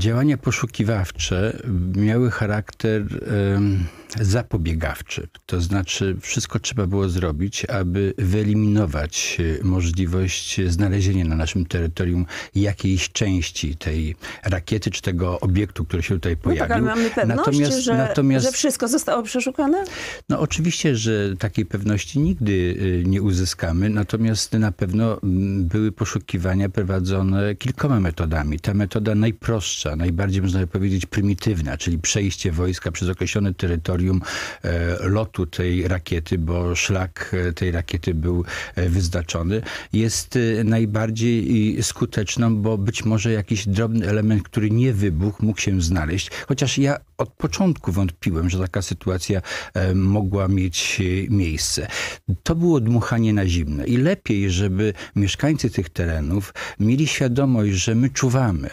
Działania poszukiwawcze miały charakter zapobiegawczy. To znaczy wszystko trzeba było zrobić, aby wyeliminować e, możliwość znalezienia na naszym terytorium jakiejś części tej rakiety czy tego obiektu, który się tutaj pojawił. No tak, ale mamy pewność, natomiast, że, natomiast, że wszystko zostało przeszukane? No oczywiście, że takiej pewności nigdy e, nie uzyskamy, natomiast na pewno były poszukiwania prowadzone kilkoma metodami. Ta metoda najprostsza, najbardziej można powiedzieć prymitywna, czyli przejście wojska przez określone terytorium laboratorium e, lotu tej rakiety, bo szlak e, tej rakiety był e, wyznaczony, jest najbardziej skuteczną, bo być może jakiś drobny element, który nie wybuchł, mógł się znaleźć. Chociaż ja od początku wątpiłem, że taka sytuacja mogła mieć miejsce. To było dmuchanie na zimne i lepiej, żeby mieszkańcy tych terenów mieli świadomość, że my czuwamy,